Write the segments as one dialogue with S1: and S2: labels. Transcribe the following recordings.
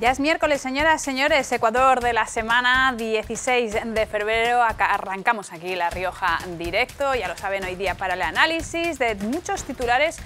S1: Ya es miércoles, señoras, señores, Ecuador de la semana 16 de febrero. arrancamos aquí La Rioja directo, ya lo saben, hoy día para el análisis de muchos titulares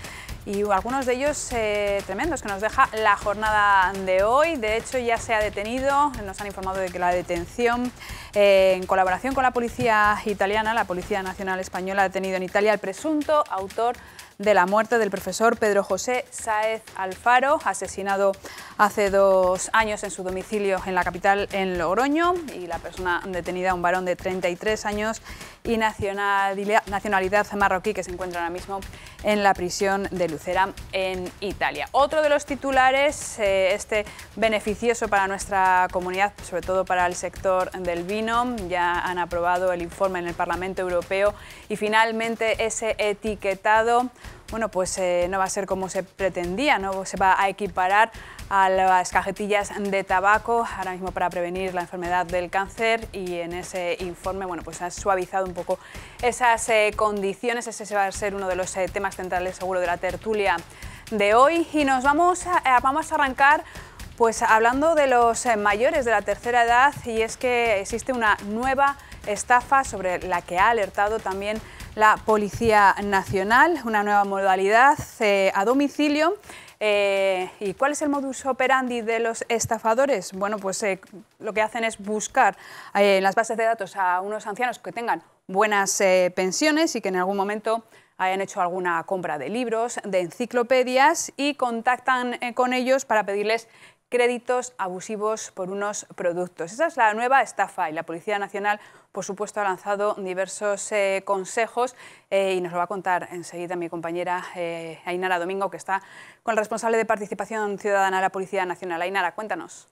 S1: y algunos de ellos eh, tremendos que nos deja la jornada de hoy. De hecho, ya se ha detenido, nos han informado de que la detención, eh, en colaboración con la policía italiana, la Policía Nacional Española, ha detenido en Italia al presunto autor de la muerte del profesor Pedro José Saez Alfaro, asesinado hace dos años en su domicilio en la capital, en Logroño, y la persona detenida, un varón de 33 años y nacionalidad marroquí que se encuentra ahora mismo en la prisión de Lucera en Italia. Otro de los titulares, eh, este beneficioso para nuestra comunidad, sobre todo para el sector del vino, ya han aprobado el informe en el Parlamento Europeo y finalmente ese etiquetado bueno, pues eh, no va a ser como se pretendía, no se va a equiparar a las cajetillas de tabaco, ahora mismo para prevenir la enfermedad del cáncer y en ese informe, bueno, pues ha suavizado un poco esas eh, condiciones, ese va a ser uno de los eh, temas centrales seguro de la tertulia de hoy y nos vamos vamos a arrancar pues hablando de los mayores de la tercera edad y es que existe una nueva estafa sobre la que ha alertado también la Policía Nacional, una nueva modalidad eh, a domicilio. Eh, ¿Y cuál es el modus operandi de los estafadores? Bueno, pues eh, lo que hacen es buscar en las bases de datos a unos ancianos que tengan buenas pensiones y que en algún momento hayan hecho alguna compra de libros, de enciclopedias y contactan con ellos para pedirles créditos abusivos por unos productos. Esa es la nueva estafa y la Policía Nacional, por supuesto, ha lanzado diversos eh, consejos eh, y nos lo va a contar enseguida mi compañera eh, Ainara Domingo, que está con el responsable de participación ciudadana de la Policía Nacional. Ainara, cuéntanos.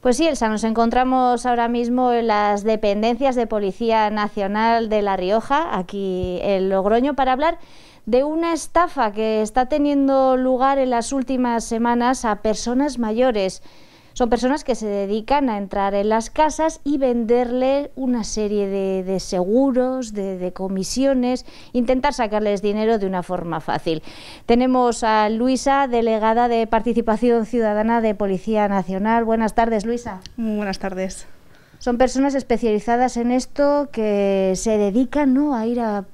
S2: Pues sí, Elsa, nos encontramos ahora mismo en las dependencias de Policía Nacional de La Rioja, aquí en Logroño, para hablar de una estafa que está teniendo lugar en las últimas semanas a personas mayores. Son personas que se dedican a entrar en las casas y venderle una serie de, seguros, de, de, comisiones, intentar sacarles dinero de una forma fácil. Tenemos a Luisa, delegada de Participación Ciudadana de Policía Nacional. Buenas tardes, Luisa. Buenas tardes. Son personas especializadas en esto que se dedican ¿no? a ir a,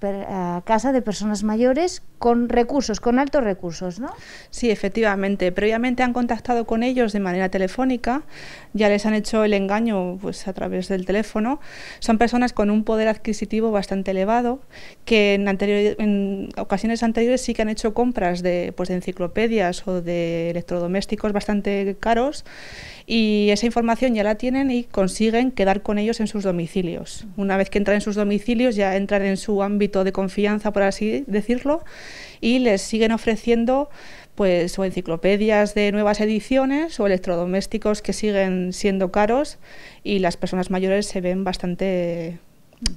S2: casa de personas mayores con recursos, con altos recursos, ¿no? Sí,
S3: efectivamente. Previamente han contactado con ellos de manera telefónica, ya les han hecho el engaño pues, a través del teléfono. Son personas con un poder adquisitivo bastante elevado, que en, anterior, en ocasiones anteriores sí que han hecho compras de, pues, de enciclopedias o de electrodomésticos bastante caros y esa información ya la tienen y consiguen quedar con ellos en sus domicilios. Una vez que entran en sus domicilios ya entran en su ámbito de confianza, por así decirlo, y les siguen ofreciendo pues o enciclopedias de nuevas ediciones o electrodomésticos que siguen siendo caros y las personas mayores se ven bastante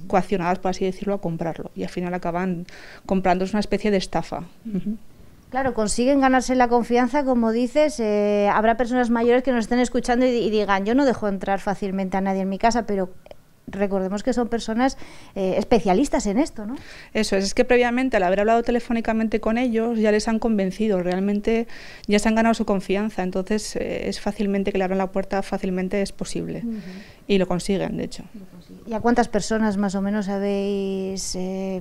S3: coaccionadas, por así decirlo, a comprarlo y al final acaban es una especie de estafa.
S2: Claro, consiguen ganarse la confianza, como dices. Eh, habrá personas mayores que nos estén escuchando y, digan, yo no dejo entrar fácilmente a nadie en mi casa, pero recordemos que son personas eh, especialistas en esto,
S3: ¿no? Eso es, es que previamente al haber hablado telefónicamente con ellos ya les han convencido, realmente ya se han ganado su confianza, entonces eh, es fácilmente que le abran la puerta, fácilmente es posible y lo consiguen, de hecho.
S2: ¿Y a cuántas personas más o menos habéis eh,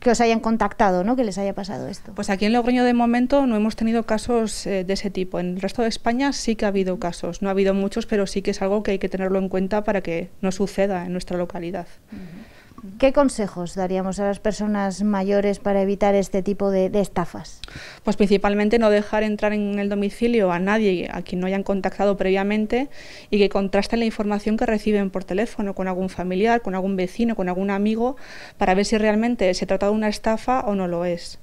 S2: que os hayan contactado, ¿no? que les haya pasado esto?
S3: Pues aquí en Logroño de momento no hemos tenido casos eh, de ese tipo. En el resto de España sí que ha habido casos. No ha habido muchos, pero sí que es algo que hay que tenerlo en cuenta para que no suceda en nuestra localidad.
S2: ¿Qué consejos daríamos a las personas mayores para evitar este tipo de, estafas? Pues principalmente no
S3: dejar entrar en el domicilio a nadie a quien no hayan contactado previamente y que contrasten la información que reciben por teléfono con algún familiar, con algún vecino, con algún amigo, para ver si realmente se trata de una estafa o no lo es.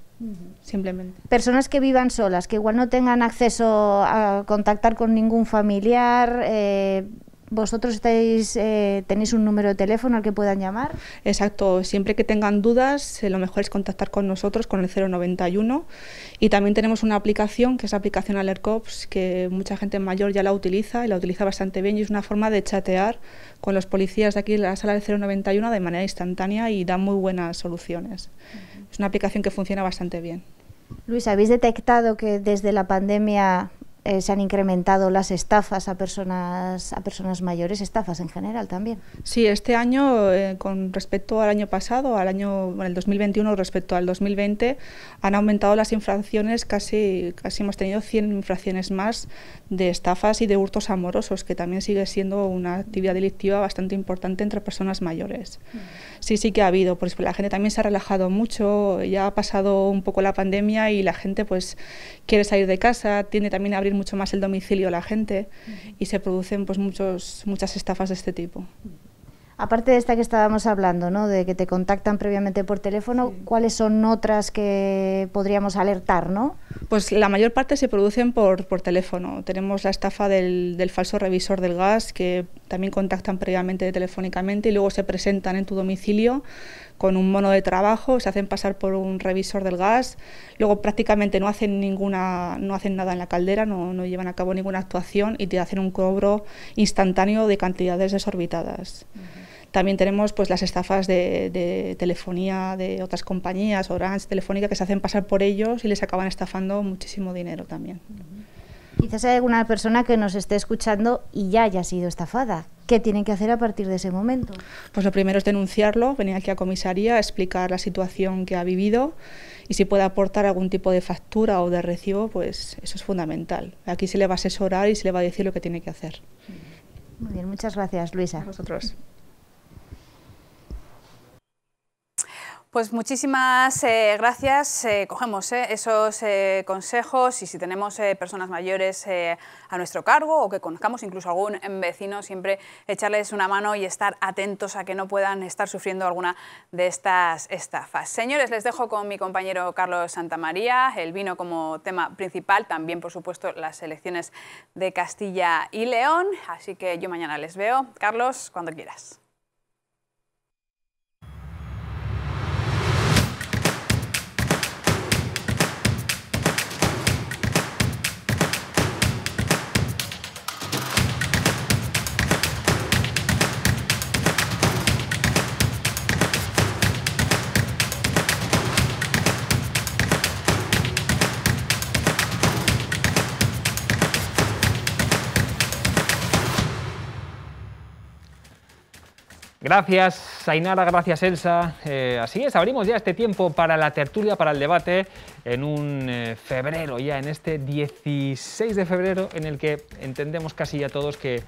S3: Simplemente.
S2: Personas que vivan solas, que igual no tengan acceso a contactar con ningún familiar, eh, ¿Vosotros eh, tenéis un número de teléfono al que puedan llamar? Exacto, siempre que tengan
S3: dudas, eh, lo mejor es contactar con nosotros con el 091 y también tenemos una aplicación que es la aplicación AlerCops que mucha gente mayor ya la utiliza y la utiliza bastante bien y es una forma de chatear con los policías de aquí en la sala del 091 de manera instantánea y da muy buenas soluciones. Es una aplicación que funciona bastante bien.
S2: Luis, ¿habéis detectado que desde la pandemia eh, se han incrementado las estafas a personas, a personas mayores, estafas en general también. Sí, este año, eh, con respecto al año pasado, al año,
S3: bueno, el 2021 respecto al 2020, han aumentado las infracciones, casi, casi hemos tenido 100 infracciones más de estafas y de hurtos amorosos, que también sigue siendo una actividad delictiva bastante importante entre personas mayores. Mm. Sí, sí que ha habido, pues la gente también se ha relajado mucho, ya ha pasado un poco la pandemia y la gente pues quiere salir de casa, tiende también a abrir mucho más el domicilio a la gente y se producen pues muchos, muchas
S2: estafas de este tipo. Aparte de esta que estábamos hablando, ¿no? de que te contactan previamente por teléfono, ¿cuáles son otras que podríamos alertar? ¿no? Pues la mayor
S3: parte se producen por, por teléfono. Tenemos la estafa del, del, falso revisor del gas, que también contactan previamente telefónicamente y luego se presentan en tu domicilio con un mono de trabajo, se hacen pasar por un revisor del gas, luego prácticamente no hacen ninguna, no hacen nada en la caldera, no, no llevan a cabo ninguna actuación y te hacen un cobro instantáneo de cantidades desorbitadas. También tenemos pues, las estafas de, telefonía de otras compañías, Orange, Telefónica, que se hacen pasar por ellos y les acaban estafando muchísimo dinero
S2: también. Quizás hay alguna persona que nos esté escuchando y ya haya sido estafada. ¿Qué tienen que hacer a partir de ese momento? Pues lo primero es denunciarlo, venir aquí a comisaría, explicar
S3: la situación que ha vivido y si puede aportar algún tipo de factura o de recibo, pues eso es fundamental. Aquí se le va a asesorar y se le va a decir lo que tiene que hacer. Muy bien, muchas
S2: gracias, Luisa. A
S1: Pues muchísimas eh, gracias. Eh, cogemos eh, esos consejos y si tenemos personas mayores a nuestro cargo o que conozcamos incluso algún vecino, siempre echarles una mano y estar atentos a que no puedan estar sufriendo alguna de estas estafas. Señores, les dejo con mi compañero Carlos Santamaría, el vino como tema principal, también por supuesto las elecciones de Castilla y León, así que yo mañana les veo. Carlos, cuando quieras.
S4: Gracias, Sainara, gracias, Elsa. Eh, así es, abrimos ya este tiempo para la tertulia, para el debate, en un eh, febrero ya, en este 16 de febrero, en el que entendemos casi ya todos que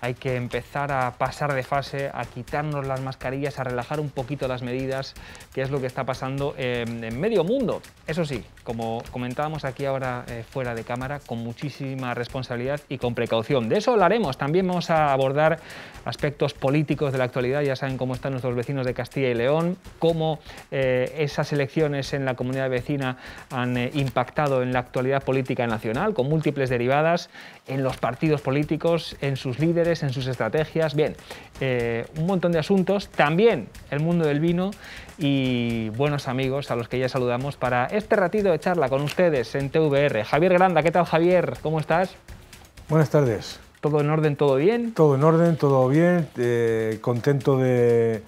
S4: hay que empezar a pasar de fase, a quitarnos las mascarillas, a relajar un poquito las medidas, que es lo que está pasando en medio mundo. Eso sí, como comentábamos aquí ahora eh, fuera de cámara, con muchísima responsabilidad y con precaución. De eso hablaremos. También vamos a abordar aspectos políticos de la actualidad. Ya saben cómo están nuestros vecinos de Castilla y León, cómo eh, esas elecciones en la comunidad vecina han eh, impactado en la actualidad política nacional, con múltiples derivadas en los partidos políticos, en sus líderes en sus estrategias. Bien, eh, un montón de asuntos. También el mundo del vino y buenos amigos a los que ya saludamos para este ratito de charla con ustedes en TVR. Javier Granda, ¿qué tal Javier? ¿Cómo estás?
S5: Buenas tardes. ¿Todo en orden, todo bien? Todo en orden, todo bien. Eh, contento de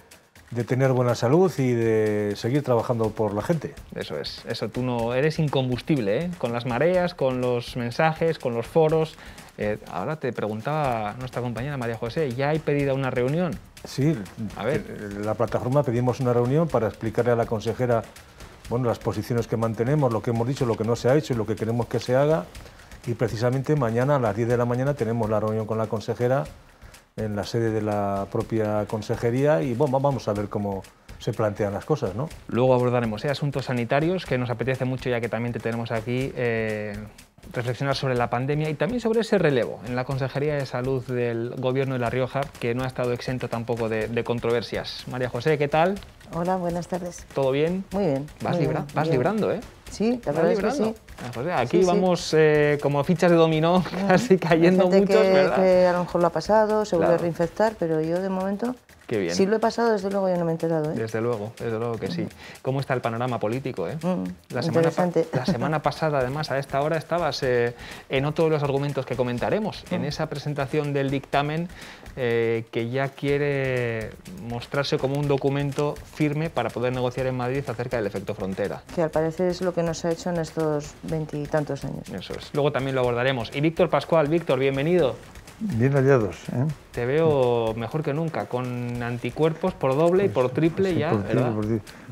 S5: de tener buena salud y de seguir trabajando por la gente. Eso es,
S4: eso tú no eres incombustible, ¿eh? con las mareas, con los mensajes, con los foros. Eh, ahora te preguntaba nuestra compañera María José, ¿ya hay pedida una reunión?
S5: Sí, a ver. Eh, la plataforma pedimos una reunión para explicarle a la consejera bueno, las posiciones que mantenemos, lo que hemos dicho, lo que no se ha hecho y lo que queremos que se haga. Y precisamente mañana a las 10 de la mañana tenemos la reunión con la consejera en la sede de la propia consejería y bueno, vamos a ver cómo se plantean las cosas. ¿no?
S4: Luego abordaremos eh, asuntos sanitarios, que nos apetece mucho ya que también te tenemos aquí, eh, reflexionar sobre la pandemia y también sobre ese relevo en la Consejería de Salud del Gobierno de La Rioja, que no ha estado exento tampoco de, controversias. María José, ¿qué tal?
S6: Hola, buenas tardes.
S4: ¿Todo bien? Muy bien. Vas, librando, ¿eh?
S6: Sí, la verdad es que sí.
S4: Ah, pues aquí vamos eh, como fichas de dominó, casi cayendo muchos, a
S6: lo mejor lo ha pasado, se vuelve a reinfectar, pero yo de momento... Qué bien. Si lo he pasado, desde luego yo no me he enterado. ¿eh?
S4: Desde luego, desde luego que sí. ¿Cómo está el panorama político? Eh? Mm, la, semana pasada, además, a esta hora estabas eh, en otro de los argumentos que comentaremos, en mm. esa presentación del dictamen eh, que ya quiere mostrarse como un documento firme para poder negociar en Madrid acerca del efecto frontera.
S6: Que al parecer es lo que nos ha hecho en estos veintitantos años. Eso es.
S4: Luego también lo abordaremos. Y Víctor Pascual, Víctor, bienvenido.
S7: Bien hallados. ¿eh?
S4: Te veo mejor que nunca, con anticuerpos por doble y por pues, triple pues ya.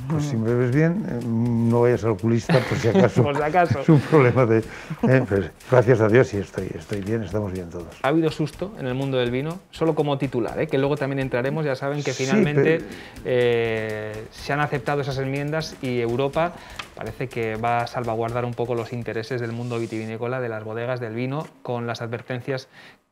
S7: Pues si me ves bien, eh, no vayas al oculista por si acaso. por si acaso. Es un problema de. Eh, pues, gracias a Dios y estoy, estoy bien, estamos bien todos.
S4: Ha habido susto en el mundo del vino, solo como titular, que luego también entraremos. Ya saben que finalmente se han aceptado esas enmiendas y Europa parece que va a salvaguardar un poco los intereses del mundo vitivinícola, de las bodegas, del vino, con las advertencias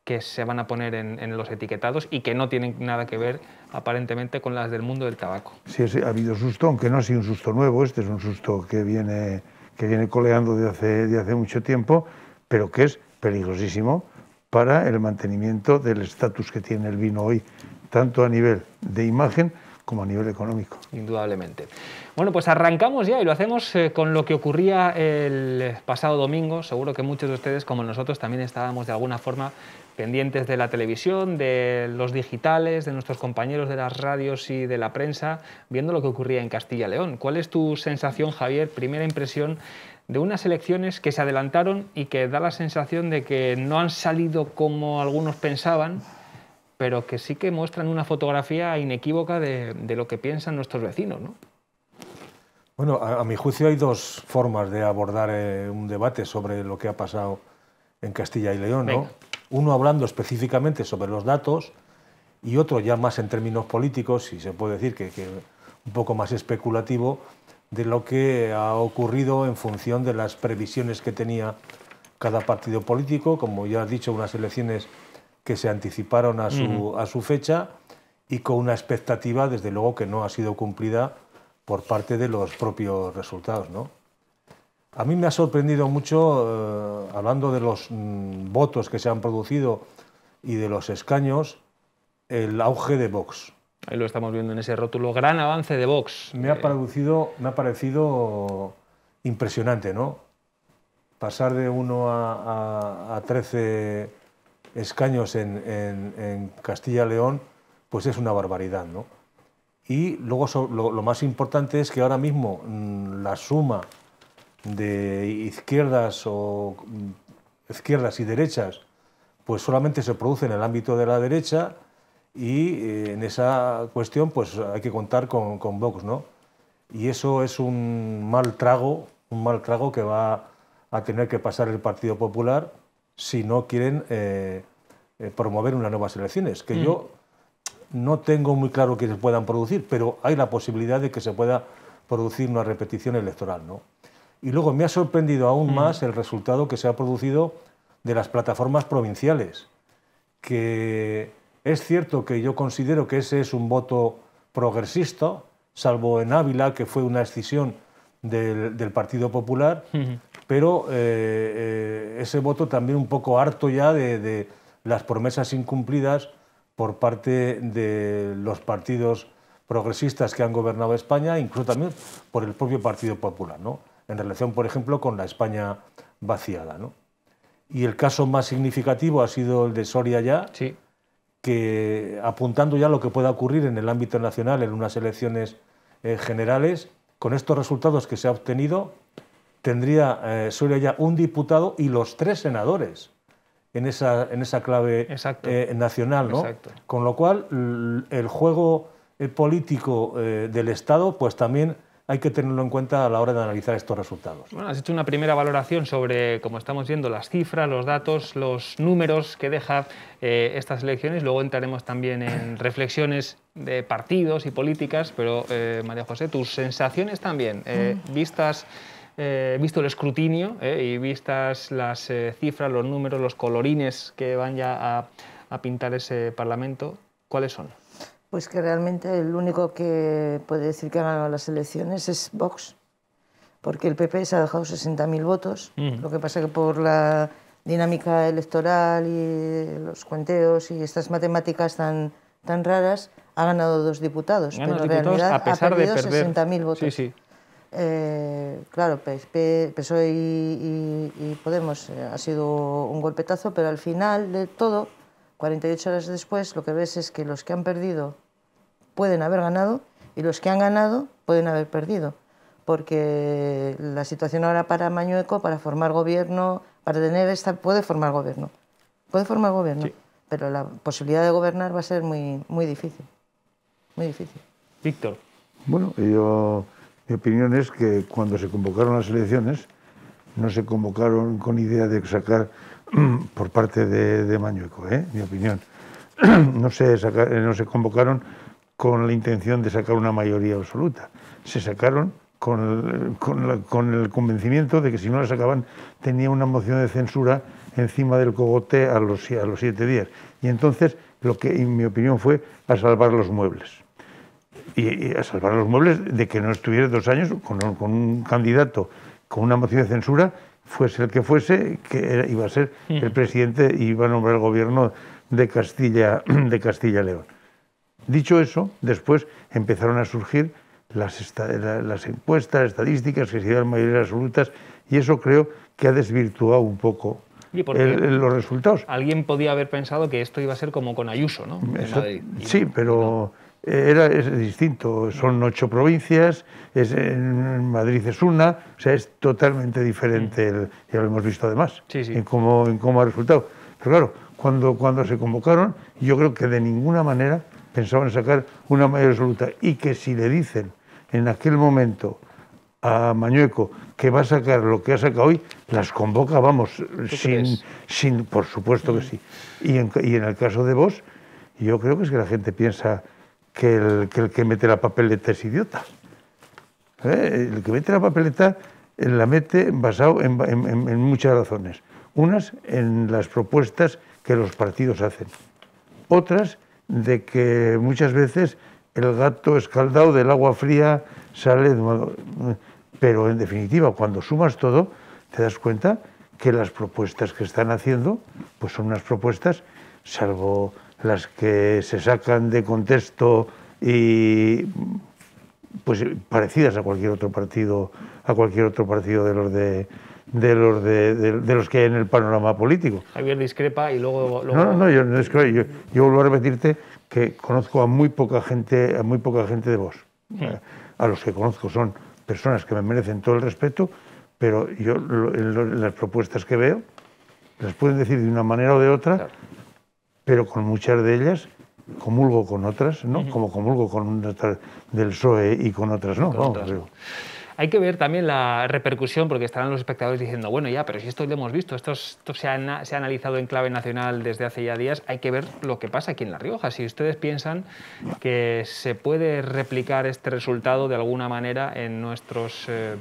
S4: que se van a poner en, los etiquetados y que no tienen nada que ver aparentemente con las del mundo del tabaco.
S7: Sí, ha habido susto, aunque no ha sido un susto nuevo, este es un susto que viene, que viene coleando de hace, de hace mucho tiempo, pero que es peligrosísimo para el mantenimiento del estatus que tiene el vino hoy, tanto a nivel de imagen como a nivel económico.
S4: Indudablemente. Bueno, pues arrancamos ya y lo hacemos eh, con lo que ocurría el pasado domingo. Seguro que muchos de ustedes, como nosotros, también estábamos de alguna forma pendientes de la televisión, de los digitales, de nuestros compañeros de las radios y de la prensa, viendo lo que ocurría en Castilla y León. ¿Cuál es tu sensación, Javier, primera impresión de unas elecciones que se adelantaron y que da la sensación de que no han salido como algunos pensaban? pero que sí que muestran una fotografía inequívoca de, lo que piensan nuestros vecinos. ¿no?
S5: Bueno, a, mi juicio hay dos formas de abordar eh, un debate sobre lo que ha pasado en Castilla y León. ¿no? Uno hablando específicamente sobre los datos y otro ya más en términos políticos, si se puede decir que, que un poco más especulativo, de lo que ha ocurrido en función de las previsiones que tenía cada partido político, como ya has dicho, unas elecciones que se anticiparon a su, a su fecha y con una expectativa, desde luego, que no ha sido cumplida por parte de los propios resultados. ¿no? A mí me ha sorprendido mucho, eh, hablando de los mm, votos que se han producido y de los escaños, el auge de Vox. Ahí lo estamos viendo en ese rótulo,
S4: gran avance de Vox.
S5: Me ha parecido, me ha parecido impresionante, ¿no? Pasar de 1 a, a, a 13 escaños en, Castilla y León, pues es una barbaridad. ¿no? Y luego lo, más importante es que ahora mismo mm, la suma de izquierdas, o, mm, izquierdas y derechas, pues solamente se produce en el ámbito de la derecha y eh, en esa cuestión pues hay que contar con, con Vox. ¿no? Y eso es un mal trago, un mal trago que va a tener que pasar el Partido Popular si no quieren eh, eh, promover unas nuevas elecciones, que mm. yo no tengo muy claro que se puedan producir, pero hay la posibilidad de que se pueda producir una repetición electoral. ¿no? Y luego me ha sorprendido aún mm. más el resultado que se ha producido de las plataformas provinciales, que es cierto que yo considero que ese es un voto progresista, salvo en Ávila, que fue una escisión del, Partido Popular, pero eh, eh, ese voto también un poco harto ya de, las promesas incumplidas por parte de los partidos progresistas que han gobernado España, incluso también por el propio Partido Popular, ¿no? en relación, por ejemplo, con la España vaciada. Y el caso más significativo ha sido el de Soria ya, que apuntando ya lo que pueda ocurrir en el ámbito nacional en unas elecciones eh, generales, con estos resultados que se ha obtenido, tendría eh, suele ya un diputado y los tres senadores en esa, en esa clave eh, nacional. ¿no? Exacto. Con lo cual, el juego eh, político del Estado, pues también hay que tenerlo en cuenta a la hora de analizar estos resultados.
S4: Bueno, has hecho una primera valoración sobre, como estamos viendo, las cifras, los datos, los números que dejan eh, estas elecciones. Luego entraremos también en reflexiones de partidos y políticas, pero eh, María José, tus sensaciones también, eh, mm. vistas... visto el escrutinio y vistas las cifras, los números, los colorines que van ya a, a pintar ese Parlamento, ¿cuáles son?
S6: Pues que realmente el único que puede decir que ha ganado las elecciones es Vox, porque el PP se ha dejado 60.000 votos, lo que pasa que por la dinámica electoral y los cuenteos y estas matemáticas tan, tan raras, ha ganado dos diputados, pero en realidad ha perdido 60.000 votos. Eh, claro, PSOE y, Podemos eh, ha sido un golpetazo, pero al final de todo 48 horas después lo que ves es que los que han perdido pueden haber ganado y los que han ganado pueden haber perdido, porque la situación ahora para Mañueco, para formar gobierno, para tener esta, puede formar gobierno, puede formar gobierno, pero la posibilidad de gobernar va a ser muy, muy difícil,
S7: muy difícil. Víctor. Bueno, yo, mi opinión es que cuando se convocaron las elecciones, no se convocaron con idea de sacar Mm, por parte de, Mañueco, ¿eh? mi opinión. Eh, no se, convocaron con la intención de sacar una mayoría absoluta. Se sacaron con el, convencimiento de que si no la sacaban tenía una moción de censura encima del cogote a los, siete días. Y entonces lo que, en mi opinión, fue a salvar los muebles. Y, a salvar los muebles de que no estuviera dos años con un candidato con una moción de censura fuese el que fuese, que iba a ser el presidente y iba a nombrar el gobierno de Castilla, de Castilla León. Dicho eso, después empezaron a surgir las, las encuestas, estadísticas, que se dieron mayorías absolutas, y eso creo que ha desvirtuado un poco
S4: los resultados. Alguien podía haber pensado que esto iba a ser como con Ayuso, ¿no?
S7: sí, pero eh, era, es distinto, son ocho provincias, es, en Madrid es una, o sea, es totalmente diferente, mm. el, ya lo hemos visto además, En, cómo, ha resultado. Pero claro, cuando, cuando se convocaron, yo creo que de ninguna manera pensaban sacar una mayor absoluta y que si le dicen en aquel momento a Mañueco que va a sacar lo que ha sacado hoy, las convoca, vamos, sin, por supuesto que sí. Y en, y en el caso de vos, yo creo que es que la gente piensa que el que, mete la papeleta es idiota. ¿Eh? El que mete la papeleta eh, la mete basado en, muchas razones. Unas en las propuestas que los partidos hacen. Otras de que muchas veces el gato escaldado del agua fría sale... Pero en definitiva, cuando sumas todo, te das cuenta que las propuestas que están haciendo pues son unas propuestas, salvo las que se sacan de contexto y pues parecidas a cualquier otro partido, a cualquier otro partido de los de los de, los que hay en el panorama político.
S4: Javier discrepa y luego... No, no,
S7: yo no discrepo. Yo, vuelvo a repetirte que conozco a muy poca gente, a muy poca gente de vos. Hmm. A los que conozco son personas que me merecen todo el respeto, pero yo en, las propuestas que veo las pueden decir de una manera o de otra pero con muchas de ellas comulgo con otras, ¿no? Como comulgo con del PSOE y con otras, ¿no?
S4: Hay que ver también la repercusión, porque estarán los espectadores diciendo, bueno, ya, pero si esto lo hemos visto, esto, se, ha, analizado en clave nacional desde hace ya días, hay que ver lo que pasa aquí en La Rioja. Si ustedes piensan que se puede replicar este resultado de alguna manera en nuestros... Eh,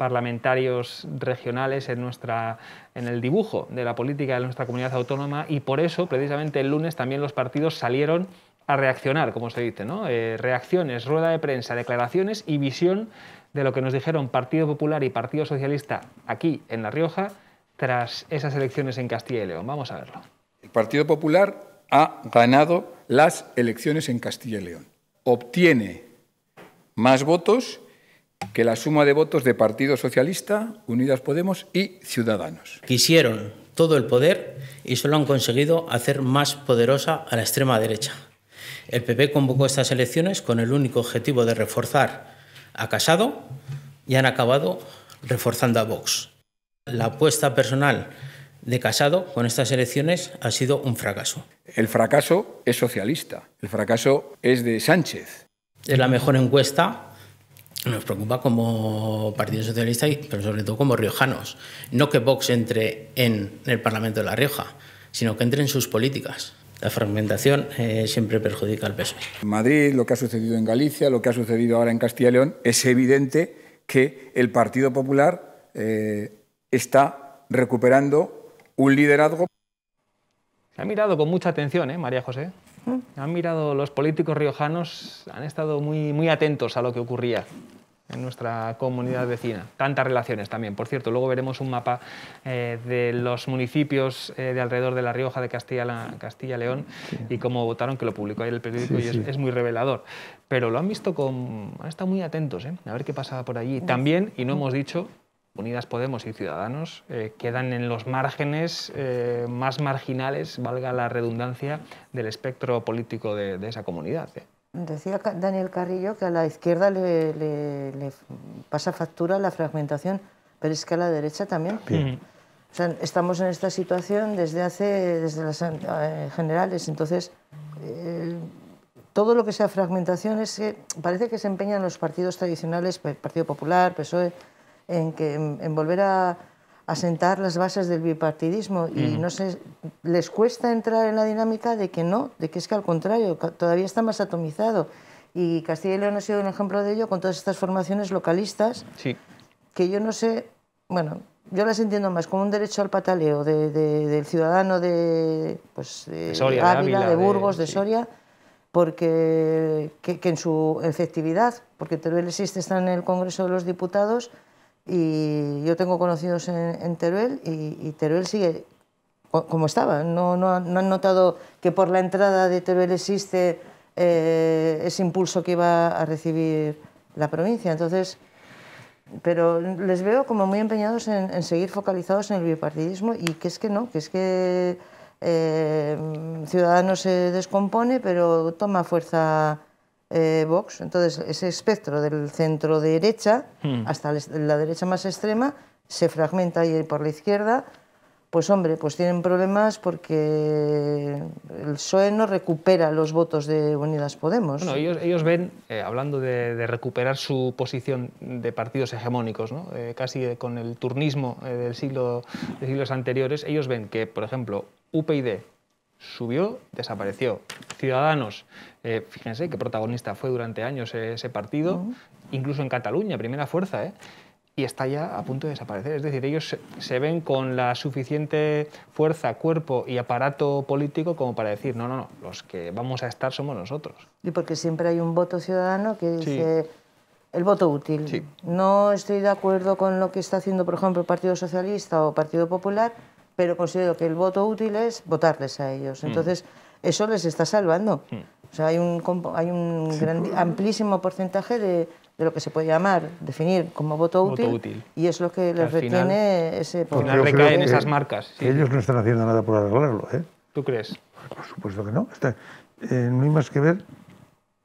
S4: parlamentarios regionales en, nuestra, en el dibujo de la política de nuestra comunidad autónoma y por eso, precisamente el lunes, también los partidos salieron a reaccionar, como se dice, ¿no? Eh, reacciones, rueda de prensa, declaraciones y visión de lo que nos dijeron Partido Popular y Partido Socialista aquí en La Rioja tras esas elecciones en Castilla y León. Vamos a verlo. El Partido Popular ha ganado las elecciones en Castilla y León. Obtiene más votos que la suma de votos de Partido Socialista, Unidas Podemos y Ciudadanos. Quisieron
S6: todo el poder y solo han conseguido hacer más poderosa a la extrema derecha. El PP convocó estas elecciones con el único objetivo de reforzar a Casado y han acabado reforzando a Vox. La apuesta personal de Casado con estas elecciones ha sido un fracaso.
S4: El fracaso es socialista,
S6: el fracaso es de Sánchez. Es la mejor encuesta nos preocupa como Partido Socialista, pero sobre todo como riojanos. No que Vox entre en el Parlamento de La Rioja, sino que entre en sus políticas. La fragmentación eh, siempre perjudica al PSOE.
S4: En Madrid, lo que ha sucedido en Galicia, lo que ha sucedido ahora en Castilla y León, es evidente que el Partido Popular eh, está recuperando un liderazgo. Se ha mirado con mucha atención, ¿eh, María José? ¿Eh? Han mirado, los políticos riojanos han estado muy, muy atentos a lo que ocurría en nuestra comunidad vecina. Tantas relaciones también, por cierto. Luego veremos un mapa eh, de los municipios eh, de alrededor de La Rioja, de Castilla-León, Castilla León y cómo votaron, que lo publicó ahí el periódico y es, muy revelador. Pero lo han visto con... han estado muy atentos, ¿eh? a ver qué pasaba por allí. También, y no mm. hemos dicho, Unidas Podemos y Ciudadanos eh, quedan en los márgenes eh, más marginales, valga la redundancia, del espectro político de, esa comunidad. Eh.
S6: Decía Daniel Carrillo que a la izquierda le, le, pasa factura la fragmentación, pero es que a la derecha también.
S7: O
S6: sea, estamos en esta situación desde hace desde las generales, entonces todo lo que sea fragmentación es que parece que se empeñan los partidos tradicionales, Partido Popular, PSOE, en, que, en, volver a, ...asentar las bases del bipartidismo y no sé, les cuesta entrar en la dinámica de que no, de que es que al contrario, todavía está más atomizado. Y Castilla y León ha sido un ejemplo de ello con todas estas formaciones localistas sí. que yo no sé, bueno, yo las entiendo más como un derecho al pataleo de, del ciudadano de, pues, de, Ávila, de, Burgos, de, Soria, porque que, que, en su efectividad, porque Teruel existe, está en el Congreso de los Diputados, y yo tengo conocidos en, Teruel y, Teruel sigue como estaba. No, han notado que por la entrada de Teruel existe eh, ese impulso que iba a recibir la provincia. Entonces, pero les veo como muy empeñados en, seguir focalizados en el bipartidismo y que es que no, que es que eh, Ciudadanos se descompone, pero toma fuerza eh, Vox, entonces ese espectro del centro derecha hmm. hasta la derecha más extrema se fragmenta y por la izquierda, pues hombre, pues tienen problemas porque el PSOE no recupera los votos de Unidas Podemos. Bueno, ellos,
S4: ellos ven, eh, hablando de, recuperar su posición de partidos hegemónicos, eh, casi con el turnismo del siglo, de siglos anteriores, ellos ven que, por ejemplo, UPyD subió, desapareció. Ciudadanos eh, fíjense qué protagonista fue durante años e-, ese partido, incluso en Cataluña, primera fuerza, ¿eh? y está ya a punto de desaparecer. Es decir, ellos se ven con la suficiente fuerza, cuerpo y aparato político como para decir, no, no, no, los que vamos a estar somos
S6: nosotros. Y porque siempre hay un voto ciudadano que dice... el voto útil. No estoy de acuerdo con lo que está haciendo, por ejemplo, el Partido Socialista o Partido Popular, pero considero que el voto útil es votarles a ellos. Mm. Entonces, eso les está salvando. Mm. O sea, hay un, hay un amplísimo porcentaje de, de, lo que se puede llamar, definir como voto, útil, y es lo que les retiene ese
S4: poder. Al final recaen esas marcas.
S7: Ellos no están haciendo nada por arreglarlo, ¿eh? ¿Tú crees? Pues, por supuesto que no. Eh, no hay más que ver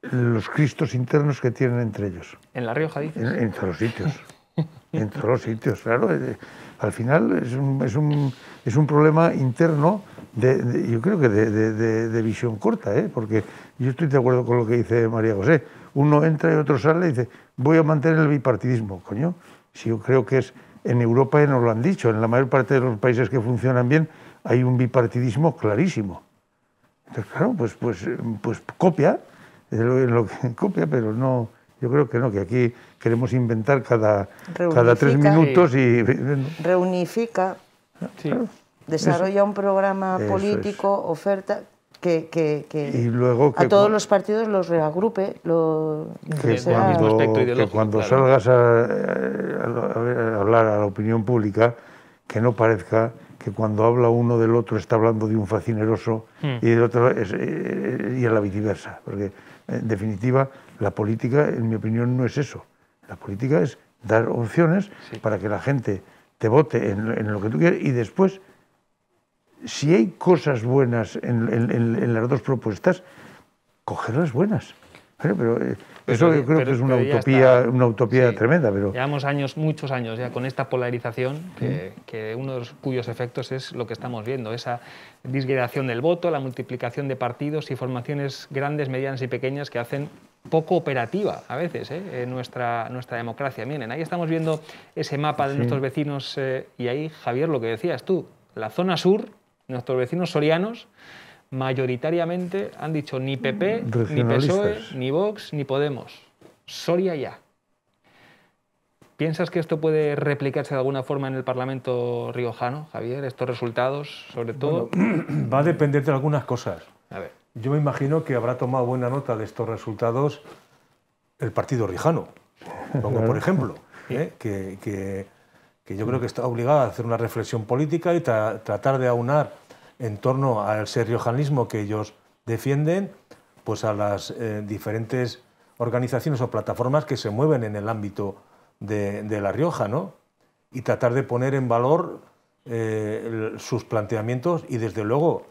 S7: los cristos internos que tienen entre ellos.
S4: ¿En La Rioja, dices? En, todos
S7: los sitios. en todos los sitios, claro. Eh, al final es un, es un, es un problema interno yo creo que de, visión corta, ¿eh? porque yo estoy de acuerdo con lo que dice María José. Uno entra y otro sale y dice, voy a mantener el bipartidismo, coño. Si yo creo que es en Europa, y nos lo han dicho, en la mayor parte de los países que funcionan bien hay un bipartidismo clarísimo. Entonces, claro, pues, pues, pues copia, copia, pero no, yo creo que no, que aquí queremos inventar cada,
S6: cada tres minutos
S7: y...
S6: Reunifica desarrolla un programa político, oferta, que, a todos los partidos los reagrupe. Lo, que,
S7: cuando, salgas a, hablar a la opinión pública, que no parezca que cuando habla uno del otro está hablando de un facineroso hmm. y, del otro es, eh, eh, y a la viceversa. Porque, eh, en definitiva, la política, en mi opinión, no es eso. La política es dar opciones para que la gente te vote en, en lo que tú quieres y después si hay cosas buenas en, las dos propuestas, cogerlas buenas. Pero, eh, pero eso yo creo que es una utopía, una utopía tremenda. Pero...
S4: Llevamos años, muchos años ya con esta polarización, que, que, uno de cuyos efectos es lo que estamos viendo, esa disgregación del voto, la multiplicación de partidos y formaciones grandes, medianas y pequeñas que hacen poco operativa a veces ¿eh? en nuestra, nuestra democracia. Miren, ahí estamos viendo ese mapa de nuestros vecinos eh, y ahí, Javier, lo que decías tú, la zona sur nuestros vecinos sorianos mayoritariamente han dicho ni PP, ni PSOE, ni Vox, ni Podemos. Soria ya. ¿Piensas que esto puede replicarse de alguna forma en el Parlamento riojano, Javier? Estos resultados, sobre todo.
S5: va a depender de algunas cosas. Yo me imagino que habrá tomado buena nota de estos resultados el Partido Riojano. Pongo, por ejemplo, ¿eh? que que yo creo que está obligada a hacer una reflexión política y tratar de aunar en torno al riojanismo que ellos defienden, pues a las eh, diferentes organizaciones o plataformas que se mueven en el ámbito de, La Rioja, Y tratar de poner en valor eh, sus planteamientos y, desde luego,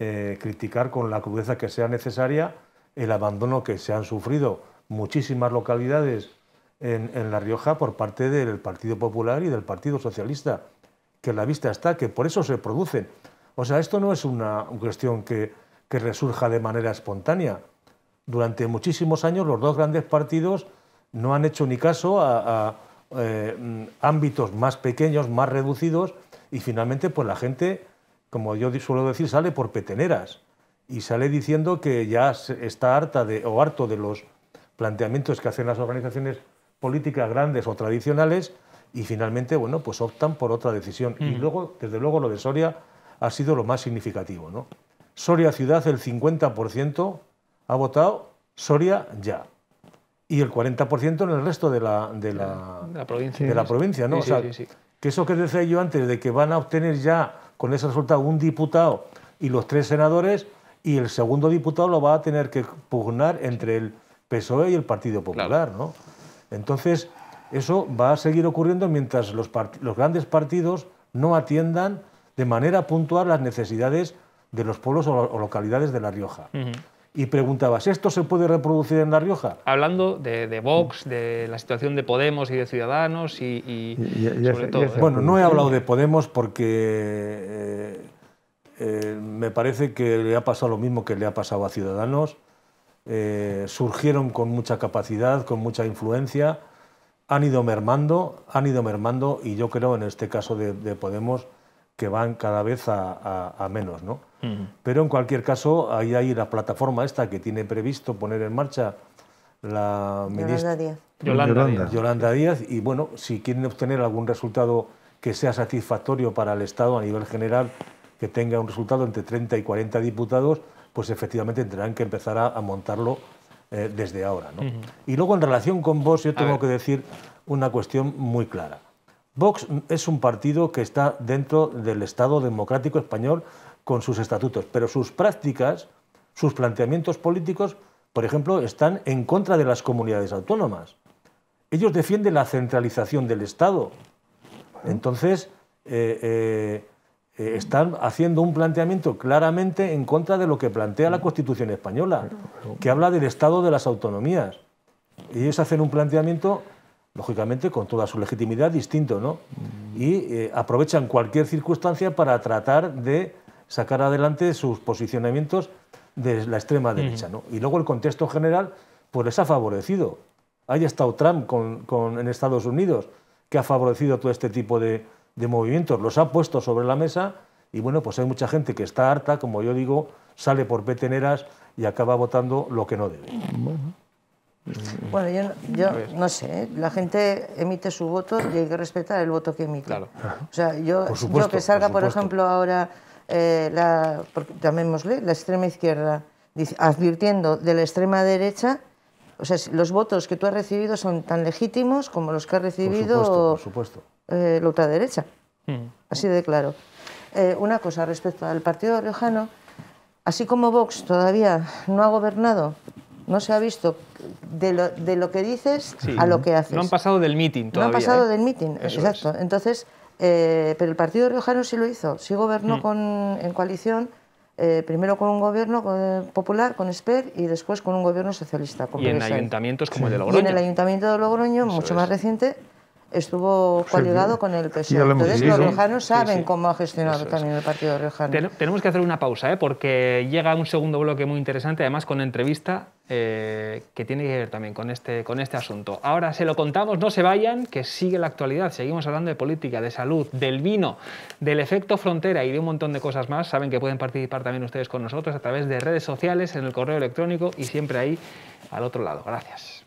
S5: eh, criticar con la crudeza que sea necesaria el abandono que se han sufrido muchísimas localidades en, La Rioja por parte del Partido Popular y del Partido Socialista, que la vista está, que por eso se producen. O sea, esto no es una cuestión que, que resurja de manera espontánea. Durante muchísimos años los dos grandes partidos no han hecho ni caso a, eh, ámbitos más pequeños, más reducidos, y finalmente pues la gente, como yo suelo decir, sale por peteneras y sale diciendo que ya está harta de, o harto de los planteamientos que hacen las organizaciones políticas grandes o tradicionales y finalmente, bueno, pues optan por otra decisión. Y mm. luego, desde luego, lo de Soria ha sido lo más significativo, ¿no? Soria Ciudad, el 50% ha votado Soria ya. Y el 40% en el resto de la, de la, provincia. De la provincia, ¿no? o sea, que eso que decía yo antes, de que van a obtener ya con esa resultado un diputado y los tres senadores, y el segundo diputado lo va a tener que pugnar entre el PSOE y el Partido Popular, ¿no? Entonces, eso va a seguir ocurriendo mientras los, grandes partidos no atiendan de manera puntual las necesidades de los pueblos o, localidades de La Rioja. Y preguntabas, ¿esto se puede reproducir en La Rioja? Hablando de, Vox,
S4: de la situación de Podemos y de Ciudadanos y, sobre todo... bueno, no he hablado de
S5: Podemos porque eh, eh, me parece que le ha pasado lo mismo que le ha pasado a Ciudadanos eh, surgieron con mucha capacidad, con mucha influencia, han ido mermando, han ido mermando y yo creo en este caso de, Podemos que van cada vez a, menos. Pero en cualquier caso, ahí hay la plataforma esta que tiene previsto poner en marcha la ministra Yolanda Díaz. Yolanda, Díaz. Y bueno, si quieren obtener algún resultado que sea satisfactorio para el Estado a nivel general, que tenga un resultado entre 30 y 40 diputados, pues efectivamente tendrán que empezar a, montarlo eh, desde ahora. ¿no? Y luego en relación con Vox yo tengo que decir una cuestión muy clara. Vox es un partido que está dentro del Estado democrático español con sus estatutos, pero sus prácticas, sus planteamientos políticos, por ejemplo, están en contra de las comunidades autónomas. Ellos defienden la centralización del Estado. Entonces, eh, eh, eh, están haciendo un planteamiento claramente en contra de lo que plantea la Constitución española, que habla del Estado de las autonomías. Y ellos hacen un planteamiento, lógicamente, con toda su legitimidad, distinto, ¿no? Y eh, aprovechan cualquier circunstancia para tratar de sacar adelante sus posicionamientos de la extrema derecha, ¿no? Y luego el contexto general, pues les ha favorecido. Haya estado Trump en Estados Unidos, que ha favorecido todo este tipo de, de movimientos los ha puesto sobre la mesa y bueno, pues hay mucha gente que está harta, como yo digo, sale por peteneras y acaba votando lo que no debe.
S6: Bueno, yo, no sé, ¿eh? la gente emite su voto y hay que respetar el voto que emite. Claro. O sea, yo, yo que salga, por, ejemplo, ahora, eh, la, llamémosle, la extrema izquierda, advirtiendo de la extrema derecha, o sea, los votos que tú has recibido son tan legítimos como los que has recibido. Por supuesto, por supuesto. Eh, la ultraderecha. Hmm. Así de claro. Eh, una cosa respecto al Partido Riojano, así como Vox todavía no ha gobernado, no se ha visto de lo, que dices a lo que haces. No han
S4: pasado del mitin todavía. No han pasado ¿eh? del
S6: mitin, exacto. Entonces, pero el Partido Riojano sí lo hizo, sí gobernó hmm. con, en coalición. primero con un gobierno popular, con SPER, y después con un gobierno socialista. Con y en ayuntamientos
S4: como el de Logroño. en el
S6: ayuntamiento de Logroño, mucho más reciente, estuvo pues coligado con el PSOE. Entonces los riojanos saben cómo ha gestionado también el Partido Riojano.
S4: tenemos que hacer una pausa, ¿eh? porque llega un segundo bloque muy interesante, además con entrevista eh, que tiene que ver también con este, con este asunto. Ahora se lo contamos, no se vayan, que sigue la actualidad. Seguimos hablando de política, de salud, del vino, del efecto frontera y de un montón de cosas más. Saben que pueden participar también ustedes con nosotros a través de redes sociales, en el correo electrónico y siempre ahí al otro lado. Gracias.